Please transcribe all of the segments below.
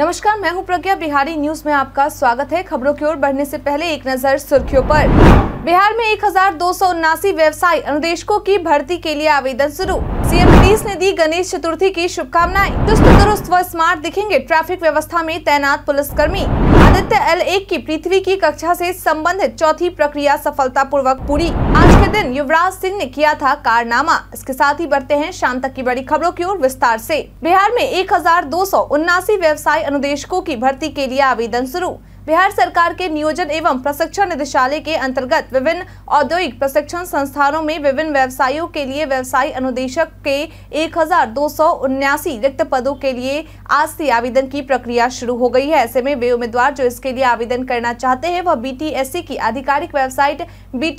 नमस्कार मैं हूं प्रज्ञा बिहारी न्यूज में आपका स्वागत है खबरों की ओर बढ़ने से पहले एक नजर सुर्खियों पर बिहार में एक व्यवसाय अनुदेशकों की भर्ती के लिए आवेदन शुरू सीएम नीतीश ने दी गणेश चतुर्थी की शुभकामनाएं चुस्त दुरुस्त व स्मार्ट दिखेंगे ट्रैफिक व्यवस्था में तैनात पुलिस कर्मी आदित्य एल एक की पृथ्वी की कक्षा ऐसी सम्बन्धित चौथी प्रक्रिया सफलता पूर्वक पूरी आज के दिन युवराज सिंह ने किया था कारनामा इसके साथ ही बढ़ते हैं शाम तक की बड़ी खबरों की ओर विस्तार से बिहार में एक व्यवसाय अनुदेशकों की भर्ती के लिए आवेदन शुरू बिहार सरकार के नियोजन एवं प्रशिक्षण निदेशालय के अंतर्गत विभिन्न औद्योगिक प्रशिक्षण संस्थानों में विभिन्न व्यवसायों के लिए व्यवसायी अनुदेशक के एक रिक्त पदों के लिए आज से आवेदन की प्रक्रिया शुरू हो गई है ऐसे में वे उम्मीदवार जो इसके लिए आवेदन करना चाहते हैं वह बी की आधिकारिक वेबसाइट बी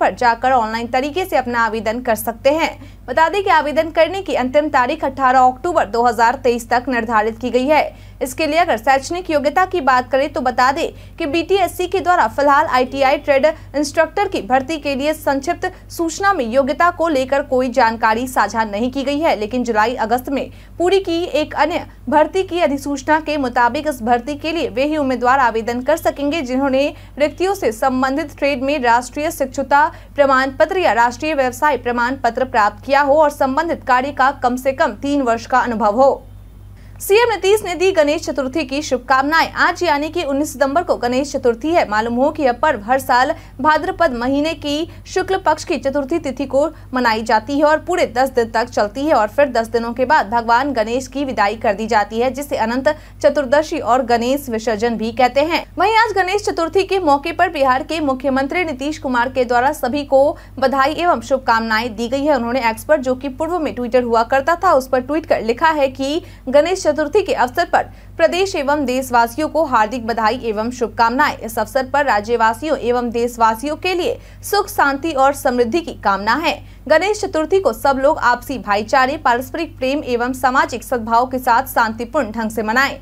पर जाकर ऑनलाइन तरीके से अपना आवेदन कर सकते हैं बता दें कि आवेदन करने की अंतिम तारीख 18 अक्टूबर 2023 तक निर्धारित की गई है इसके लिए अगर शैक्षणिक योग्यता की बात करें तो बता दें कि बीटीएससी के द्वारा फिलहाल आईटीआई ट्रेड इंस्ट्रक्टर की भर्ती के लिए संक्षिप्त सूचना में योग्यता को लेकर कोई जानकारी साझा नहीं की गई है लेकिन जुलाई अगस्त में पूरी की एक अन्य भर्ती की अधिसूचना के मुताबिक इस भर्ती के लिए वे ही उम्मीदवार आवेदन कर सकेंगे जिन्होंने रिक्तियों से संबंधित ट्रेड में राष्ट्रीय शिक्षुता प्रमाण पत्र या राष्ट्रीय व्यवसाय प्रमाण पत्र प्राप्त किया किया हो और संबंधित कार्य का कम से कम तीन वर्ष का अनुभव हो सीएम नीतीश ने दी गणेश चतुर्थी की शुभकामनाएं आज यानी कि 19 सितंबर को गणेश चतुर्थी है मालूम हो कि यह पर्व हर साल भाद्रपद महीने की शुक्ल पक्ष की चतुर्थी तिथि को मनाई जाती है और पूरे 10 दिन तक चलती है और फिर 10 दिनों के बाद भगवान गणेश की विदाई कर दी जाती है जिसे अनंत चतुर्दशी और गणेश विसर्जन भी कहते हैं वही आज गणेश चतुर्थी के मौके आरोप बिहार के मुख्यमंत्री नीतीश कुमार के द्वारा सभी को बधाई एवं शुभकामनाएं दी गयी है उन्होंने एक्सपर्ट जो की पूर्व में ट्विटर हुआ करता था उस पर ट्वीट कर लिखा है की गणेश चतुर्थी के अवसर पर प्रदेश एवं देशवासियों को हार्दिक बधाई एवं शुभकामनाएं इस अवसर पर राज्यवासियों एवं देशवासियों के लिए सुख शांति और समृद्धि की कामना है गणेश चतुर्थी को सब लोग आपसी भाईचारे पारस्परिक प्रेम एवं सामाजिक सद्भाव के साथ शांतिपूर्ण ढंग से मनाएं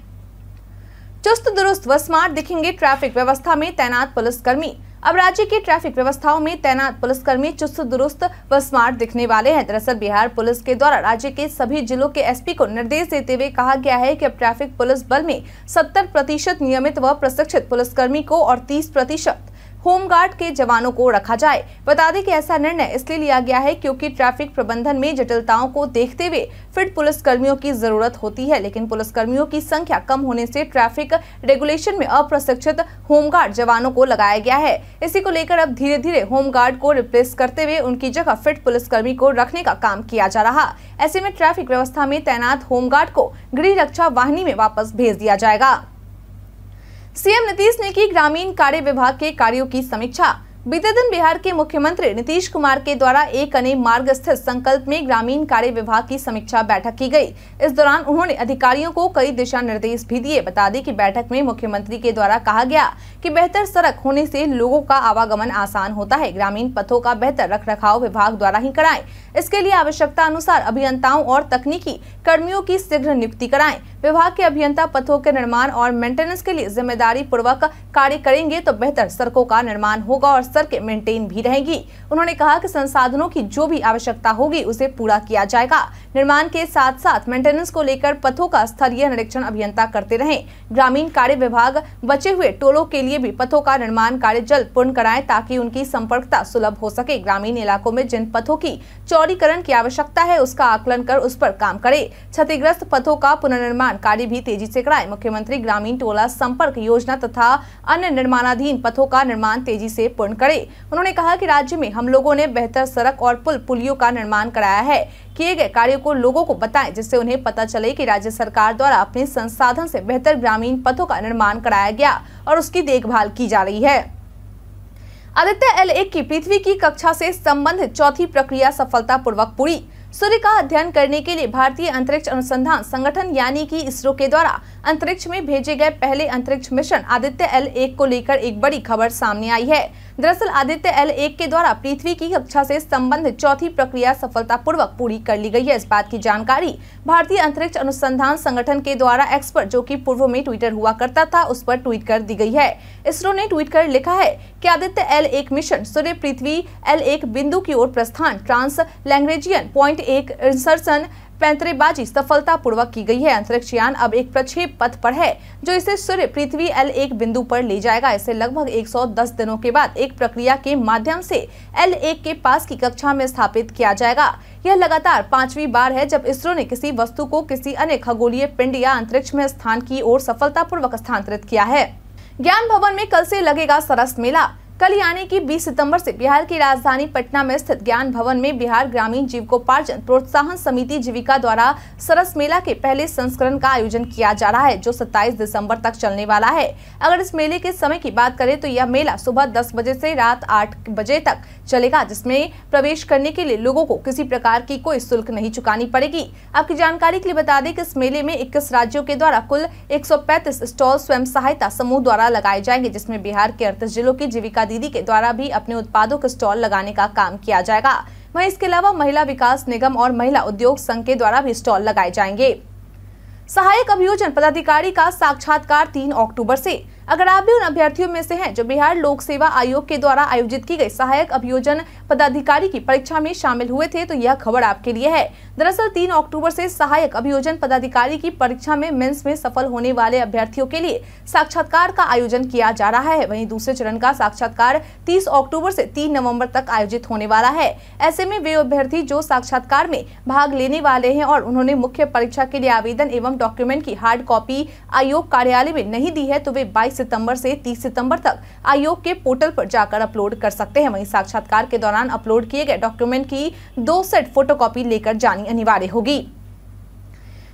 चुस्त दुरुस्त व स्मार्ट दिखेंगे ट्रैफिक व्यवस्था में तैनात पुलिसकर्मी अब राज्य की ट्रैफिक व्यवस्थाओं में तैनात पुलिसकर्मी चुस्त दुरुस्त व स्मार्ट दिखने वाले हैं दरअसल बिहार पुलिस के द्वारा राज्य के सभी जिलों के एसपी को निर्देश देते हुए कहा गया है कि अब ट्रैफिक पुलिस बल में सत्तर प्रतिशत नियमित व प्रशिक्षित पुलिसकर्मी को और 30 प्रतिशत होमगार्ड के जवानों को रखा जाए बता दें कि ऐसा निर्णय इसलिए लिया गया है क्योंकि ट्रैफिक प्रबंधन में जटिलताओं को देखते हुए फिट पुलिसकर्मियों की जरूरत होती है लेकिन पुलिसकर्मियों की संख्या कम होने से ट्रैफिक रेगुलेशन में अप्रशिक्षित होमगार्ड जवानों को लगाया गया है इसी को लेकर अब धीरे धीरे होमगार्ड को रिप्लेस करते हुए उनकी जगह फिट पुलिसकर्मी को रखने का काम किया जा रहा ऐसे में ट्रैफिक व्यवस्था में तैनात होमगार्ड को गृह रक्षा वाहिनी में वापस भेज दिया जाएगा सीएम नीतीश ने की ग्रामीण कार्य विभाग के कार्यों की समीक्षा बीते दिन बिहार के मुख्यमंत्री नीतीश कुमार के द्वारा एक अन्य मार्ग स्थित संकल्प में ग्रामीण कार्य विभाग की समीक्षा बैठक की गई इस दौरान उन्होंने अधिकारियों को कई दिशा निर्देश भी दिए बता दें कि बैठक में मुख्यमंत्री के द्वारा कहा गया कि बेहतर सड़क होने से लोगों का आवागमन आसान होता है ग्रामीण पथों का बेहतर रख रखाव विभाग द्वारा ही कराए इसके लिए आवश्यकता अनुसार अभियंताओं और तकनीकी कर्मियों की शीघ्र नियुक्ति कराए विभाग के अभियंता पथों के निर्माण और मेंटेनेंस के लिए जिम्मेदारी पूर्वक कार्य करेंगे तो बेहतर सड़कों का निर्माण होगा और सड़कें मेंटेन भी रहेगी उन्होंने कहा कि संसाधनों की जो भी आवश्यकता होगी उसे पूरा किया जाएगा निर्माण के साथ साथ मेंटेनेंस को लेकर पथों का स्थलीय निरीक्षण अभियंता करते रहे ग्रामीण कार्य विभाग बचे हुए टोलों के लिए भी पथों का निर्माण कार्य जल्द पूर्ण कराए ताकि उनकी संपर्कता सुलभ हो सके ग्रामीण इलाकों में जिन पथों की चौड़ीकरण की आवश्यकता है उसका आकलन कर उस पर काम करे क्षतिग्रस्त पथों का पुनर्निर्माण जानकारी कार्य भी तेजी से कराए मुख्यमंत्री ग्रामीण टोला संपर्क योजना तथा अन्य निर्माणाधीन पथों का निर्माण तेजी से पूर्ण करे उन्होंने कहा की राज्य में हम लोगों ने बेहतर सड़क और पुल पुलियों का निर्माण कराया है किए गए कार्यो को लोगों को बताए जिससे उन्हें पता चले की राज्य सरकार द्वारा अपने संसाधन ऐसी बेहतर ग्रामीण पथों का निर्माण कराया गया और उसकी देखभाल की जा रही है आदित्य एल एक की पृथ्वी की कक्षा से संबंधित चौथी प्रक्रिया सफलतापूर्वक पूरी सूर्य का अध्ययन करने के लिए भारतीय अंतरिक्ष अनुसंधान संगठन यानी कि इसरो के द्वारा अंतरिक्ष में भेजे गए पहले अंतरिक्ष मिशन आदित्य एल एक को लेकर एक बड़ी खबर सामने आई है दरअसल आदित्य एल एक के द्वारा पृथ्वी की कक्षा से संबंध चौथी प्रक्रिया सफलतापूर्वक पूरी कर ली गई है इस बात की जानकारी भारतीय अंतरिक्ष अनुसंधान संगठन के द्वारा एक्सपर्ट जो कि पूर्व में ट्विटर हुआ करता था उस पर ट्वीट कर दी गई है इसरो ने ट्वीट कर लिखा है कि आदित्य एल एक मिशन सूर्य पृथ्वी एल एक बिंदु की ओर प्रस्थान ट्रांस लैंग्रेजियन पॉइंट एक इंसर्सन पैंतरेबाजी सफलतापूर्वक की गई है अंतरिक्ष यान अब एक प्रक्षेप पथ पर है जो इसे सूर्य पृथ्वी एल एक बिंदु पर ले जाएगा इसे लगभग 110 दिनों के बाद एक प्रक्रिया के माध्यम से एल एक के पास की कक्षा में स्थापित किया जाएगा यह लगातार पांचवी बार है जब इसरो ने किसी वस्तु को किसी अन्य खगोलीय पिंड या अंतरिक्ष में स्थान की ओर सफलतापूर्वक स्थानांतरित किया है ज्ञान भवन में कल से लगेगा सरस मेला कल यानी कि 20 सितंबर से बिहार की राजधानी पटना में स्थित ज्ञान भवन में बिहार ग्रामीण जीविकोपार्जन प्रोत्साहन समिति जीविका द्वारा सरस मेला के पहले संस्करण का आयोजन किया जा रहा है जो 27 दिसंबर तक चलने वाला है अगर इस मेले के समय की बात करें तो यह मेला सुबह 10 बजे से रात 8 बजे तक चलेगा जिसमें प्रवेश करने के लिए लोगों को किसी प्रकार की कोई शुल्क नहीं चुकानी पड़ेगी आपकी जानकारी के लिए बता दें कि इस मेले में इक्कीस राज्यों के द्वारा कुल एक स्टॉल स्वयं सहायता समूह द्वारा लगाए जाएंगे जिसमें बिहार के अड़तीस जिलों की जीविका दीदी के द्वारा भी अपने उत्पादों का स्टॉल लगाने का काम किया जाएगा वहीं इसके अलावा महिला विकास निगम और महिला उद्योग संघ के द्वारा भी स्टॉल लगाए जाएंगे सहायक अभियोजन पदाधिकारी का साक्षात्कार तीन अक्टूबर ऐसी अगर आप भी उन अभ्यर्थियों में से हैं जो बिहार लोक सेवा आयोग के द्वारा आयोजित की गई सहायक अभियोजन पदाधिकारी की परीक्षा में शामिल हुए थे तो यह खबर आपके लिए है दरअसल तीन अक्टूबर से सहायक अभियोजन पदाधिकारी की परीक्षा में मेंस में सफल होने वाले अभ्यर्थियों के लिए साक्षात्कार का आयोजन किया जा रहा है वही दूसरे चरण का साक्षात्कार तीस अक्टूबर ऐसी तीन नवम्बर तक आयोजित होने वाला है ऐसे में वे अभ्यर्थी जो साक्षात्कार में भाग लेने वाले है और उन्होंने मुख्य परीक्षा के लिए आवेदन एवं डॉक्यूमेंट की हार्ड कॉपी आयोग कार्यालय में नहीं दी है तो वे बाईस सितंबर से 30 सितंबर तक आयोग के पोर्टल पर जाकर अपलोड कर सकते हैं वहीं साक्षात्कार के दौरान अपलोड किए गए डॉक्यूमेंट की दो सेट फोटोकॉपी लेकर जानी अनिवार्य होगी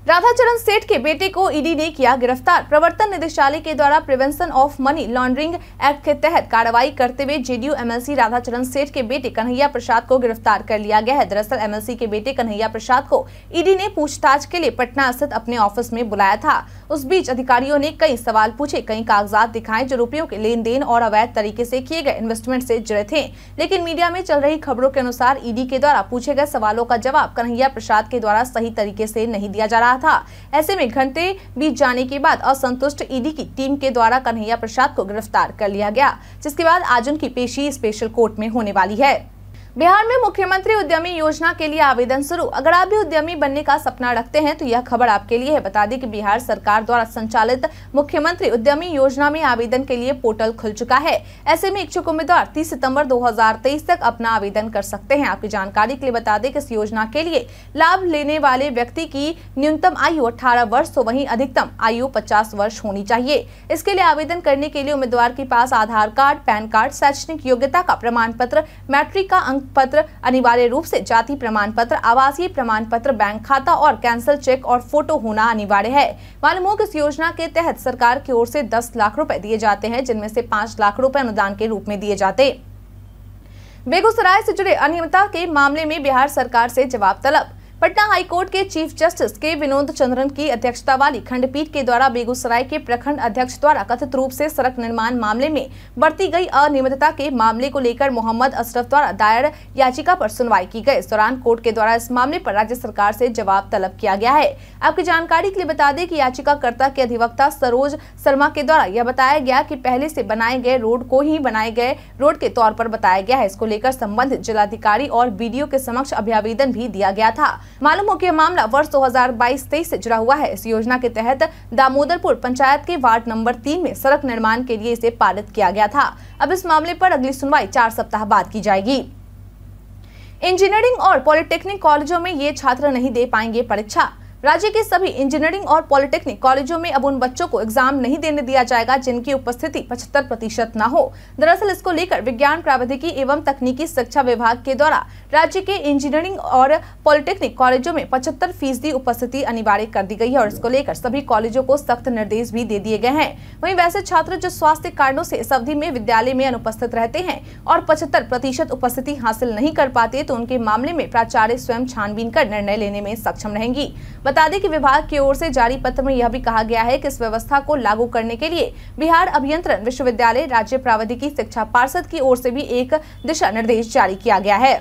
राधाचरण सेठ के बेटे को ईडी ने किया गिरफ्तार प्रवर्तन निदेशालय के द्वारा prevention of money laundering act के तहत कार्रवाई करते हुए जेडीयू एमएलसी राधाचरण सेठ के बेटे कन्हैया प्रसाद को गिरफ्तार कर लिया गया है दरअसल एमएलसी के बेटे कन्हैया प्रसाद को ईडी ने पूछताछ के लिए पटना स्थित अपने ऑफिस में बुलाया था उस बीच अधिकारियों ने कई सवाल पूछे कई कागजात दिखाए जो रुपयों के लेन देन और अवैध तरीके ऐसी किए गए इन्वेस्टमेंट ऐसी जुड़े थे लेकिन मीडिया में चल रही खबरों के अनुसार ईडी के द्वारा पूछे गए सवालों का जवाब कन्हैया प्रसाद के द्वारा सही तरीके ऐसी नहीं दिया जा रहा रहा था ऐसे में घंटे बीत जाने के बाद असंतुष्ट ईडी की टीम के द्वारा कन्हैया प्रसाद को गिरफ्तार कर लिया गया जिसके बाद आज उनकी पेशी स्पेशल कोर्ट में होने वाली है बिहार में मुख्यमंत्री उद्यमी योजना के लिए आवेदन शुरू अगर आप भी उद्यमी बनने का सपना रखते हैं तो यह खबर आपके लिए है बता दें कि बिहार सरकार द्वारा संचालित मुख्यमंत्री उद्यमी योजना में आवेदन के लिए पोर्टल खुल चुका है ऐसे में इच्छुक उम्मीदवार 30 सितंबर 2023 तक अपना आवेदन कर सकते हैं आपकी जानकारी के लिए बता दें कि इस योजना के लिए लाभ लेने वाले व्यक्ति की न्यूनतम आयु अठारह वर्ष तो वही अधिकतम आयु पचास वर्ष होनी चाहिए इसके लिए आवेदन करने के लिए उम्मीदवार के पास आधार कार्ड पैन कार्ड शैक्षणिक योग्यता का प्रमाण पत्र मैट्रिक का अंक पत्र अनिवार्य रूप से जाति प्रमाण पत्र आवासीय प्रमाण पत्र बैंक खाता और कैंसल चेक और फोटो होना अनिवार्य है मालूम इस योजना के तहत सरकार की ओर से दस लाख रूपए दिए जाते हैं जिनमें से पांच लाख रूपए अनुदान के रूप में दिए जाते बेगूसराय से जुड़े अनियमितता के मामले में बिहार सरकार से जवाब तलब पटना हाईकोर्ट के chief justice K Vinod Chandran की अध्यक्षता वाली खंडपीठ के द्वारा बेगूसराय के प्रखंड अध्यक्ष द्वारा कथित रूप से सड़क निर्माण मामले में बरती गई अनियमितता के मामले को लेकर मोहम्मद अशरफ द्वारा दायर याचिका पर सुनवाई की गई इस दौरान कोर्ट के द्वारा इस मामले पर राज्य सरकार से जवाब तलब किया गया है आपकी जानकारी के लिए बता दें की याचिकाकर्ता के अधिवक्ता सरोज शर्मा के द्वारा यह बताया गया की पहले से बनाए गए रोड को ही बनाए गए रोड के तौर पर बताया गया है इसको लेकर संबंधित जिलाधिकारी और बी के समक्ष अभ्यावेदन भी दिया गया था मालूम हो कि यह मामला वर्ष 2022-23 से जुड़ा हुआ है इस योजना के तहत दामोदरपुर पंचायत के वार्ड नंबर तीन में सड़क निर्माण के लिए इसे पारित किया गया था अब इस मामले पर अगली सुनवाई चार सप्ताह बाद की जाएगी इंजीनियरिंग और पॉलिटेक्निक कॉलेजों में ये छात्र नहीं दे पाएंगे परीक्षा राज्य के सभी इंजीनियरिंग और पॉलिटेक्निक कॉलेजों में अब उन बच्चों को एग्जाम नहीं देने दिया जाएगा जिनकी उपस्थिति 75 प्रतिशत न हो दरअसल इसको लेकर विज्ञान प्रावधिकी एवं तकनीकी शिक्षा विभाग के द्वारा राज्य के इंजीनियरिंग और पॉलिटेक्निक कॉलेजों में पचहत्तर फीसदी उपस्थिति अनिवार्य कर दी गई है और इसको लेकर सभी कॉलेजों को सख्त निर्देश भी दे दिए गए हैं वही वैसे छात्र जो स्वास्थ्य कारणों से इस अवधि में विद्यालय में अनुपस्थित रहते हैं और पचहत्तर प्रतिशत उपस्थिति हासिल नहीं कर पाते तो उनके मामले में प्राचार्य स्वयं छानबीन कर निर्णय लेने में सक्षम रहेंगी बता दें कि विभाग की ओर से जारी पत्र में यह भी कहा गया है कि इस व्यवस्था को लागू करने के लिए बिहार अभियंत्रण विश्वविद्यालय राज्य प्राविधिकी शिक्षा पार्षद की ओर से भी एक दिशा निर्देश जारी किया गया है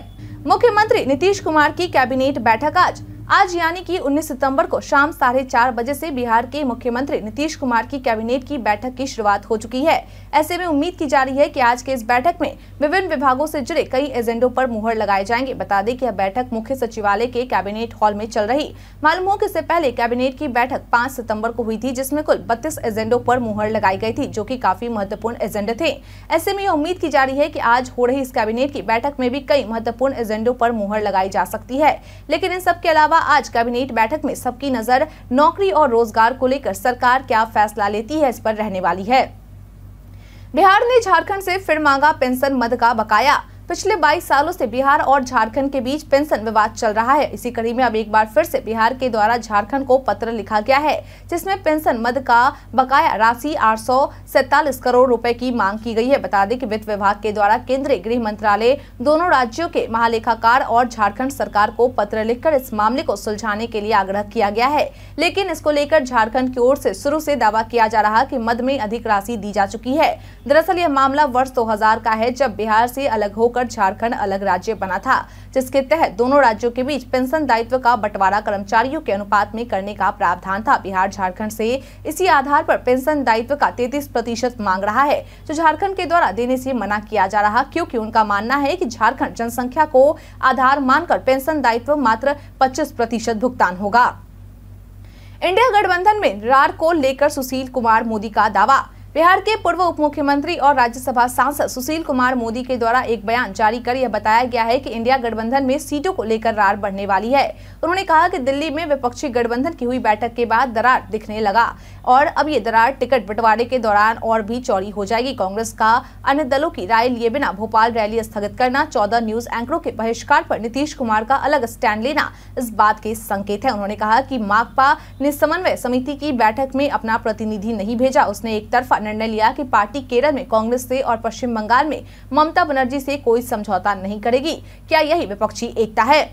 मुख्यमंत्री नीतीश कुमार की कैबिनेट बैठक आज आज यानी कि 19 सितंबर को शाम साढ़े चार बजे से बिहार के मुख्यमंत्री नीतीश कुमार की कैबिनेट की बैठक की शुरुआत हो चुकी है ऐसे में उम्मीद की जा रही है कि आज के इस बैठक में विभिन्न विभागों से जुड़े कई एजेंडों पर मुहर लगाए जाएंगे बता दें कि यह बैठक मुख्य सचिवालय के कैबिनेट हॉल में चल रही मालूम हो की इससे पहले कैबिनेट की बैठक पाँच सितम्बर को हुई थी जिसमे कुल बत्तीस एजेंडो आरोप मुहर लगाई गयी थी जो की काफी महत्वपूर्ण एजेंडे थे ऐसे में उम्मीद की जा रही है की आज हो रही इस कैबिनेट की बैठक में भी कई महत्वपूर्ण एजेंडो आरोप मुहर लगाई जा सकती है लेकिन इन सबके अलावा आज कैबिनेट बैठक में सबकी नजर नौकरी और रोजगार को लेकर सरकार क्या फैसला लेती है इस पर रहने वाली है बिहार ने झारखंड से फिर मांगा पेंशन मद का बकाया पिछले 22 सालों से बिहार और झारखंड के बीच पेंशन विवाद चल रहा है इसी कड़ी में अब एक बार फिर से बिहार के द्वारा झारखंड को पत्र लिखा गया है जिसमें पेंशन मद का बकाया राशि आठ करोड़ रुपए की मांग की गई है बता दें कि वित्त विभाग के द्वारा केंद्रीय गृह मंत्रालय दोनों राज्यों के महालेखाकार और झारखण्ड सरकार को पत्र लिखकर इस मामले को सुलझाने के लिए आग्रह किया गया है लेकिन इसको लेकर झारखंड की ओर से शुरू से दावा किया जा रहा की मद में अधिक राशि दी जा चुकी है दरअसल यह मामला वर्ष दो का है जब बिहार से अलग होकर होकर झारखंड अलग राज्य बना था जिसके तहत दोनों राज्यों के बीच पेंशन दायित्व का बंटवारा कर्मचारियों के अनुपात में करने का प्रावधान था बिहार झारखंड से इसी आधार पर पेंशन दायित्व का तैतीस प्रतिशत मांग रहा है जो झारखंड के द्वारा देने से मना किया जा रहा क्योंकि उनका मानना है कि झारखंड जनसंख्या को आधार मानकर पेंशन दायित्व मात्र पच्चीस प्रतिशत भुगतान होगा इंडिया गठबंधन में रार को लेकर सुशील कुमार मोदी का दावा बिहार के पूर्व उप मुख्यमंत्री और राज्यसभा सांसद सुशील कुमार मोदी के द्वारा एक बयान जारी कर यह बताया गया है कि इंडिया गठबंधन में सीटों को लेकर रार बढ़ने वाली है उन्होंने कहा कि दिल्ली में विपक्षी गठबंधन की हुई बैठक के बाद दरार दिखने लगा और अब ये दरार टिकट बंटवारे के दौरान और भी चौड़ी हो जाएगी कांग्रेस का अन्य दलों की राय लिए बिना भोपाल रैली स्थगित करना चौदह न्यूज एंकरों के बहिष्कार पर नीतीश कुमार का अलग स्टैंड लेना इस बात के संकेत है उन्होंने कहा की माकपा ने समन्वय समिति की बैठक में अपना प्रतिनिधि नहीं भेजा उसने एक तरफा निर्णय लिया कि पार्टी केरल में कांग्रेस से और पश्चिम बंगाल में ममता बनर्जी से कोई समझौता नहीं करेगी क्या यही विपक्षी एकता है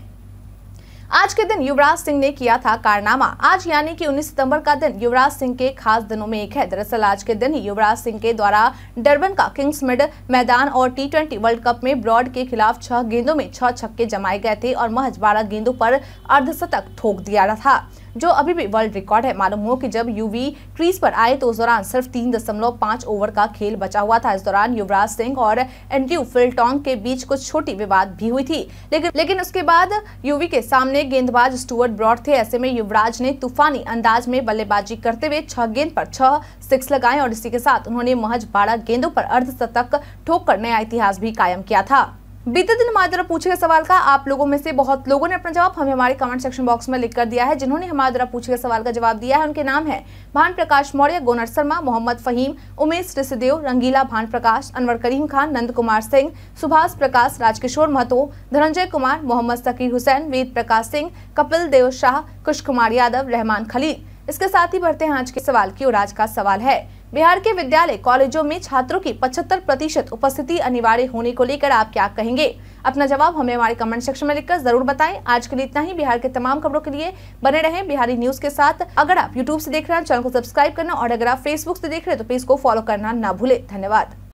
आज के दिन युवराज सिंह ने किया था कारनामा आज यानी कि 19 सितंबर का दिन युवराज सिंह के खास दिनों में एक है दरअसल आज के दिन ही युवराज सिंह के द्वारा डरबन का किंग्स मिड मैदान और टी ट्वेंटी वर्ल्ड कप में ब्रॉड के खिलाफ छह गेंदों में छह छक्के जमाए गए थे और महज बारह गेंदों पर अर्धशतक ठोक दिया था जो अभी भी वर्ल्ड रिकॉर्ड है मालूम हो कि जब युवी क्रीज पर आए तो उस दौरान सिर्फ तीन दशमलव पांच ओवर का खेल बचा हुआ था इस दौरान युवराज सिंह और एंड्रयू फिल्टोंग के बीच कुछ छोटी विवाद भी हुई थी लेकिन लेकिन उसके बाद युवी के सामने गेंदबाज स्टुअर्ट ब्रॉड थे ऐसे में युवराज ने तूफानी अंदाज में बल्लेबाजी करते हुए छह गेंद पर छह सिक्स लगाए और इसी के साथ उन्होंने महज बारह गेंदों पर अर्धशतक ठोक कर नया इतिहास भी कायम किया था बीते दिन हमारे द्वारा पूछे गए सवाल का आप लोगों में से बहुत लोगों ने अपना जवाब हमें हमारे कमेंट सेक्शन बॉक्स में लिख कर दिया है जिन्होंने हमारे द्वारा पूछे गए सवाल का जवाब दिया है उनके नाम है भान प्रकाश मौर्य गोनर शर्मा मोहम्मद फहीम उमेश ऋषिदेव रंगीला भान प्रकाश अनवर करीम खान नंद कुमार सिंह सुभाष प्रकाश राजकिशोर महतो धनंजय कुमार मोहम्मद सकीर हुसैन वेद प्रकाश सिंह कपिल देव शाह कुश कुमार यादव रहमान खलील इसके साथ ही बढ़ते हैं आज के सवाल की और आज का सवाल है बिहार के विद्यालय कॉलेजों में छात्रों की 75 प्रतिशत उपस्थिति अनिवार्य होने को लेकर आप क्या कहेंगे अपना जवाब हमें हमारे कमेंट सेक्शन में लिखकर जरूर बताएं आज के लिए इतना ही बिहार के तमाम खबरों के लिए बने रहें बिहारी न्यूज के साथ अगर आप यूट्यूब से देख रहे हैं चैनल को सब्सक्राइब करना और अगर आप फेसबुक से देख रहे हैं तो पेज को फॉलो करना ना भूले धन्यवाद